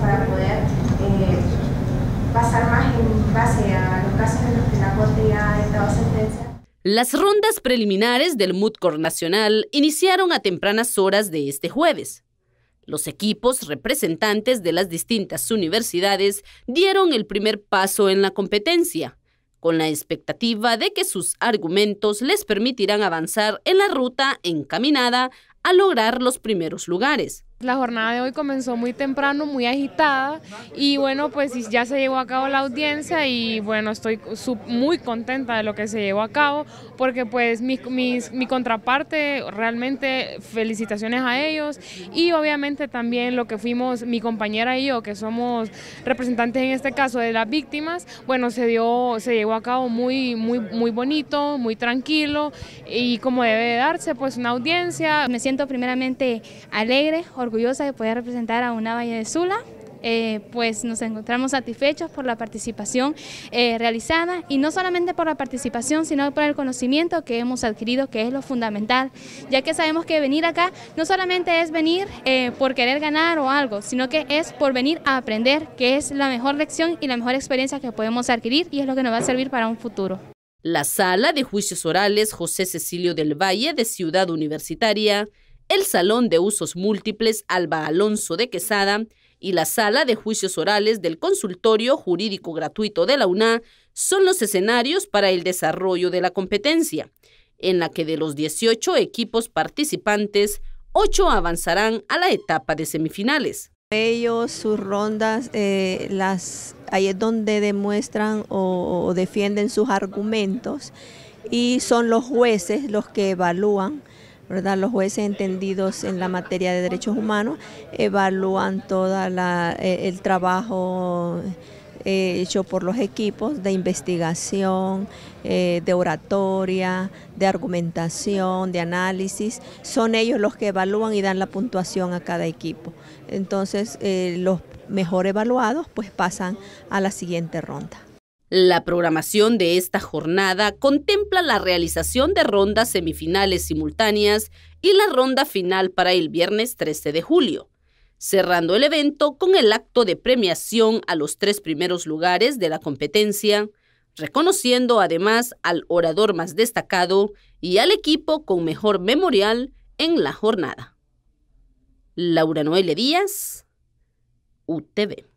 para poder eh, pasar más en base a los casos en los que la Corte ya ha sentencia. Las rondas preliminares del MUTCOR Nacional iniciaron a tempranas horas de este jueves. Los equipos representantes de las distintas universidades dieron el primer paso en la competencia, con la expectativa de que sus argumentos les permitirán avanzar en la ruta encaminada a lograr los primeros lugares. La jornada de hoy comenzó muy temprano, muy agitada y bueno, pues ya se llevó a cabo la audiencia y bueno, estoy muy contenta de lo que se llevó a cabo porque pues mi, contraparte, realmente felicitaciones a ellos y obviamente también lo que fuimos mi compañera y yo, que somos representantes en este caso de las víctimas, bueno, se dio, se llevó a cabo muy, muy, muy bonito, muy tranquilo y como debe darse pues una audiencia. Me siento primeramente alegre, orgullosa de poder representar a una Valle de Sula. Eh, pues nos encontramos satisfechos por la participación eh, realizada y no solamente por la participación, sino por el conocimiento que hemos adquirido, que es lo fundamental, ya que sabemos que venir acá no solamente es venir eh, por querer ganar o algo, sino que es por venir a aprender, que es la mejor lección y la mejor experiencia que podemos adquirir y es lo que nos va a servir para un futuro. La sala de juicios orales José Cecilio del Valle de Ciudad Universitaria el Salón de Usos Múltiples Alba Alonso de Quesada y la Sala de Juicios Orales del Consultorio Jurídico Gratuito de la UNA son los escenarios para el desarrollo de la competencia, en la que de los 18 equipos participantes, 8 avanzarán a la etapa de semifinales ellos, sus rondas, eh, ahí es donde demuestran o, defienden sus argumentos y son los jueces los que evalúan los jueces entendidos en la materia de derechos humanos evalúan todo eh, el trabajo eh, hecho por los equipos de investigación, eh, de oratoria, de argumentación, de análisis. Son ellos los que evalúan y dan la puntuación a cada equipo. Entonces, los mejor evaluados pues pasan a la siguiente ronda. La programación de esta jornada contempla la realización de rondas semifinales simultáneas y la ronda final para el viernes 13 de julio, cerrando el evento con el acto de premiación a los tres primeros lugares de la competencia, reconociendo además al orador más destacado y al equipo con mejor memorial en la jornada. Laura Noelle Díaz, UTV.